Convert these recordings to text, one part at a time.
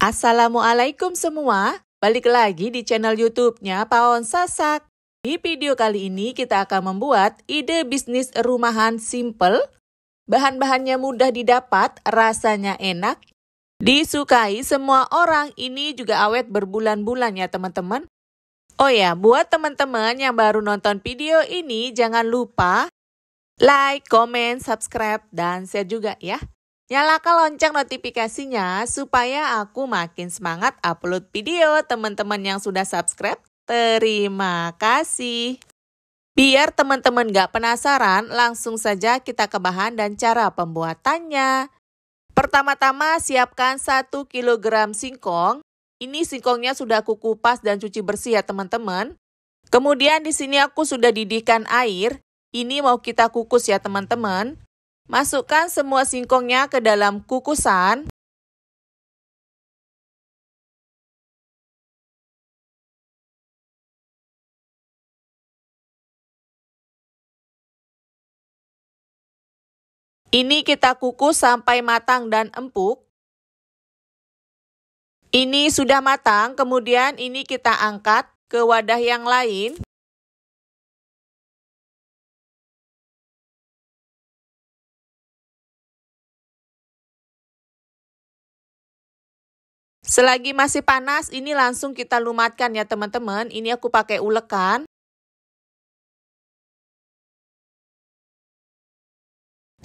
Assalamualaikum semua, balik lagi di channel YouTube-nya Paon Sasak. Di video kali ini kita akan membuat ide bisnis rumahan simple. Bahan-bahannya mudah didapat, rasanya enak, disukai semua orang. Ini juga awet berbulan-bulan ya teman-teman. Oh ya, buat teman-teman yang baru nonton video ini jangan lupa like, comment, subscribe, dan share juga ya. Nyalakan lonceng notifikasinya supaya aku makin semangat upload video teman-teman yang sudah subscribe. Terima kasih. Biar teman-teman gak penasaran, langsung saja kita ke bahan dan cara pembuatannya. Pertama-tama siapkan 1 kg singkong. Ini singkongnya sudah aku kupas dan cuci bersih ya teman-teman. Kemudian di sini aku sudah didihkan air. Ini mau kita kukus ya teman-teman. Masukkan semua singkongnya ke dalam kukusan. Ini kita kukus sampai matang dan empuk. Ini sudah matang, kemudian ini kita angkat ke wadah yang lain. Selagi masih panas, ini langsung kita lumatkan ya teman-teman. Ini aku pakai ulekan.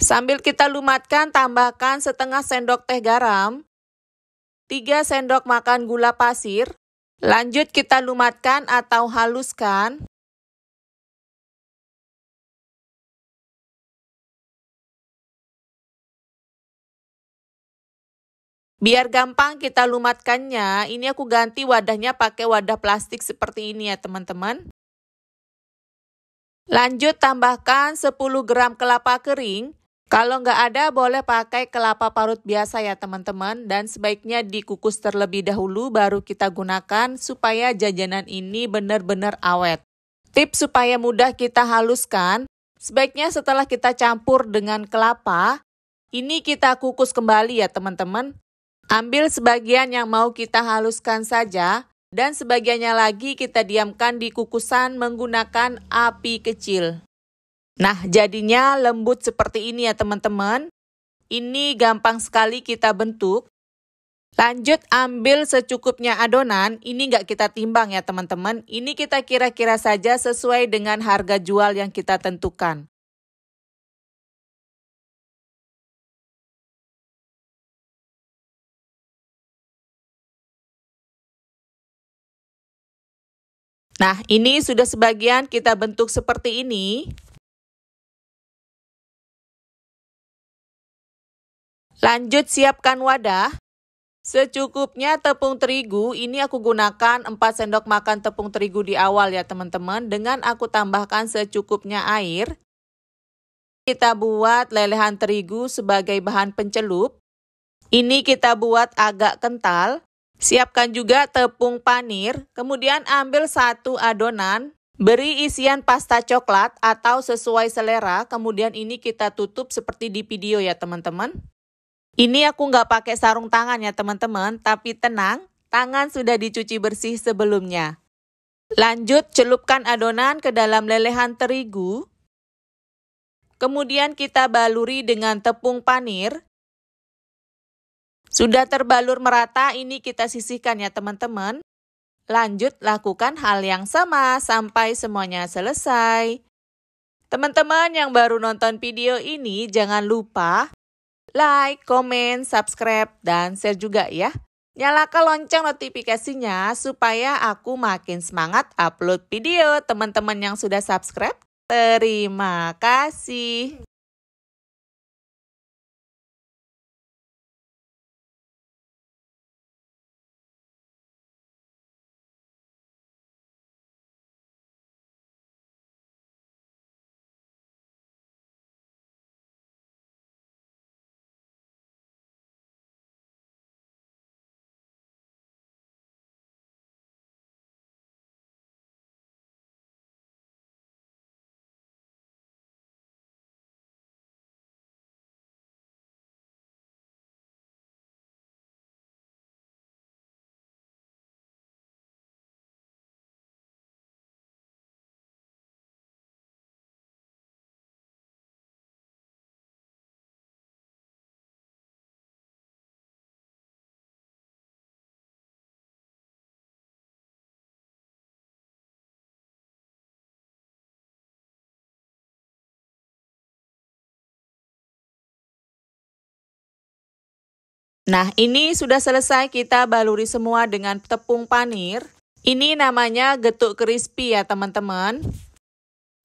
Sambil kita lumatkan, tambahkan setengah sendok teh garam, 3 sendok makan gula pasir. Lanjut kita lumatkan atau haluskan. Biar gampang kita lumatkannya, ini aku ganti wadahnya pakai wadah plastik seperti ini ya teman-teman. Lanjut tambahkan 10 gram kelapa kering. Kalau nggak ada boleh pakai kelapa parut biasa ya teman-teman dan sebaiknya dikukus terlebih dahulu baru kita gunakan supaya jajanan ini benar-benar awet. Tips supaya mudah kita haluskan, sebaiknya setelah kita campur dengan kelapa, ini kita kukus kembali ya teman-teman. Ambil sebagian yang mau kita haluskan saja, dan sebagiannya lagi kita diamkan di kukusan menggunakan api kecil. Nah, jadinya lembut seperti ini ya teman-teman. Ini gampang sekali kita bentuk. Lanjut ambil secukupnya adonan, ini nggak kita timbang ya teman-teman. Ini kita kira-kira saja sesuai dengan harga jual yang kita tentukan. Nah, ini sudah sebagian kita bentuk seperti ini. Lanjut siapkan wadah. Secukupnya tepung terigu, ini aku gunakan 4 sendok makan tepung terigu di awal ya teman-teman. Dengan aku tambahkan secukupnya air. Kita buat lelehan terigu sebagai bahan pencelup. Ini kita buat agak kental. Siapkan juga tepung panir, kemudian ambil satu adonan, beri isian pasta coklat atau sesuai selera, kemudian ini kita tutup seperti di video ya teman-teman. Ini aku nggak pakai sarung tangan ya teman-teman, tapi tenang, tangan sudah dicuci bersih sebelumnya. Lanjut, celupkan adonan ke dalam lelehan terigu. Kemudian kita baluri dengan tepung panir. Sudah terbalur merata, ini kita sisihkan ya teman-teman. Lanjut lakukan hal yang sama sampai semuanya selesai. Teman-teman yang baru nonton video ini jangan lupa like, komen, subscribe, dan share juga ya. Nyalakan lonceng notifikasinya supaya aku makin semangat upload video teman-teman yang sudah subscribe. Terima kasih. Nah, ini sudah selesai kita baluri semua dengan tepung panir. Ini namanya getuk crispy ya teman-teman.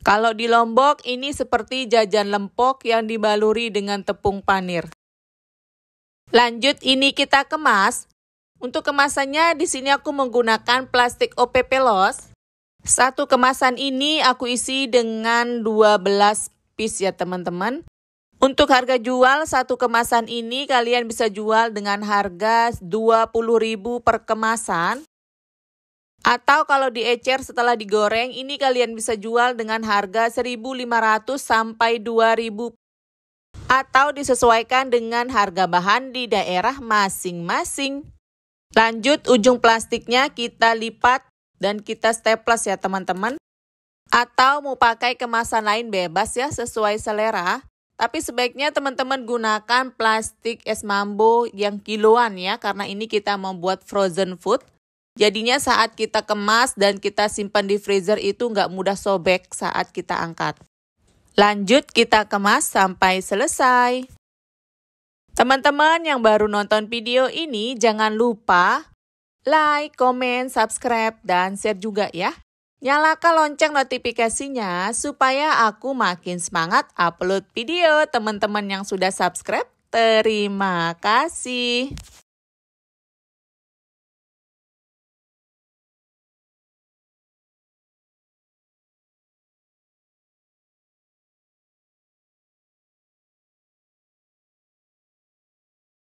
Kalau di Lombok ini seperti jajan lempok yang dibaluri dengan tepung panir. Lanjut ini kita kemas. Untuk kemasannya di sini aku menggunakan plastik OPP los. Satu kemasan ini aku isi dengan 12 piece ya teman-teman. Untuk harga jual satu kemasan ini kalian bisa jual dengan harga 20.000 per kemasan. Atau kalau diecer setelah digoreng ini kalian bisa jual dengan harga 1.500 sampai 2.000 atau disesuaikan dengan harga bahan di daerah masing-masing. Lanjut ujung plastiknya kita lipat dan kita staples ya teman-teman. Atau mau pakai kemasan lain bebas ya sesuai selera. Tapi sebaiknya teman-teman gunakan plastik es mambo yang kiloan ya, karena ini kita membuat frozen food. Jadinya saat kita kemas dan kita simpan di freezer itu nggak mudah sobek saat kita angkat. Lanjut kita kemas sampai selesai. Teman-teman yang baru nonton video ini jangan lupa like, comment, subscribe, dan share juga ya. Nyalakan lonceng notifikasinya supaya aku makin semangat upload video teman-teman yang sudah subscribe. Terima kasih.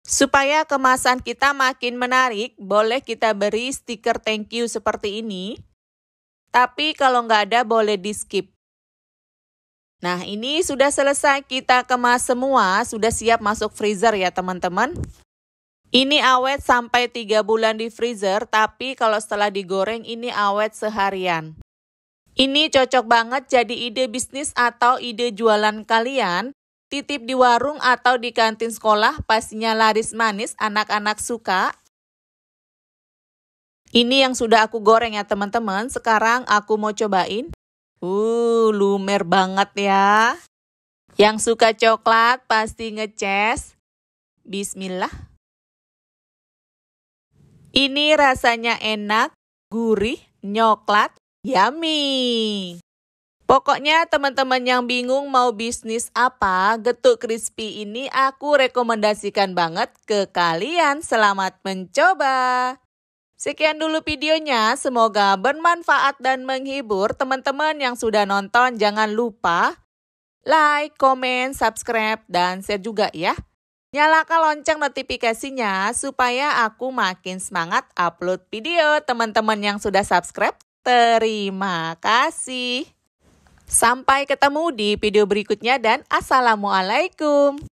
Supaya kemasan kita makin menarik, boleh kita beri stiker thank you seperti ini tapi kalau nggak ada boleh di skip. Nah ini sudah selesai kita kemas semua, sudah siap masuk freezer ya teman-teman. Ini awet sampai 3 bulan di freezer, tapi kalau setelah digoreng ini awet seharian. Ini cocok banget jadi ide bisnis atau ide jualan kalian. Titip di warung atau di kantin sekolah pastinya laris manis anak-anak suka. Ini yang sudah aku goreng ya teman-teman. Sekarang aku mau cobain. Uh, lumer banget ya. Yang suka coklat pasti ngeces. Bismillah. Ini rasanya enak, gurih, nyoklat, yummy. Pokoknya teman-teman yang bingung mau bisnis apa, getuk crispy ini aku rekomendasikan banget ke kalian. Selamat mencoba. Sekian dulu videonya, semoga bermanfaat dan menghibur. Teman-teman yang sudah nonton jangan lupa like, komen, subscribe, dan share juga ya. Nyalakan lonceng notifikasinya supaya aku makin semangat upload video. Teman-teman yang sudah subscribe, terima kasih. Sampai ketemu di video berikutnya dan assalamualaikum.